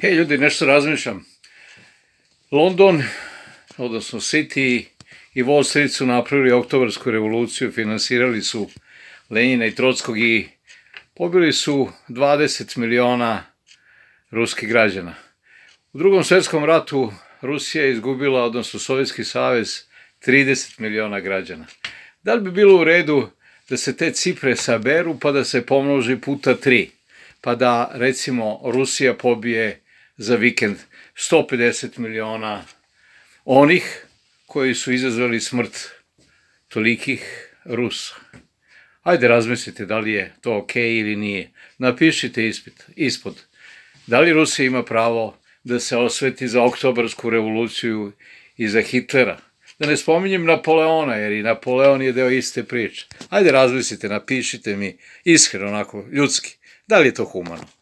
Hej ljudi, nešto razmišljam. London, odnosno City i Wall Street su napravili oktobarsku revoluciju, finansirali su Lenina i Trockog i pobili su 20 miliona ruskih građana. U drugom svjetskom ratu Rusija je izgubila, odnosno Sovjetski savez, 30 miliona građana. Da li bi bilo u redu da se te cipre saberu pa da se pomnoži puta tri? Pa da recimo Rusija pobije za vikend 150 milijuna onih koji su izazvali smrt tolikih Rusa. Ajde razmislite da li je to ok ili nije. Napišite ispit, ispod. Da li Rusija ima pravo da se osveti za oktobarsku revoluciju i za Hitlera? Da ne spominjem Napoleona, jer i Napoleon je deo iste priče. Ajde razmislite, napišite mi iskreno, onako, ljudski. Da li je to humano?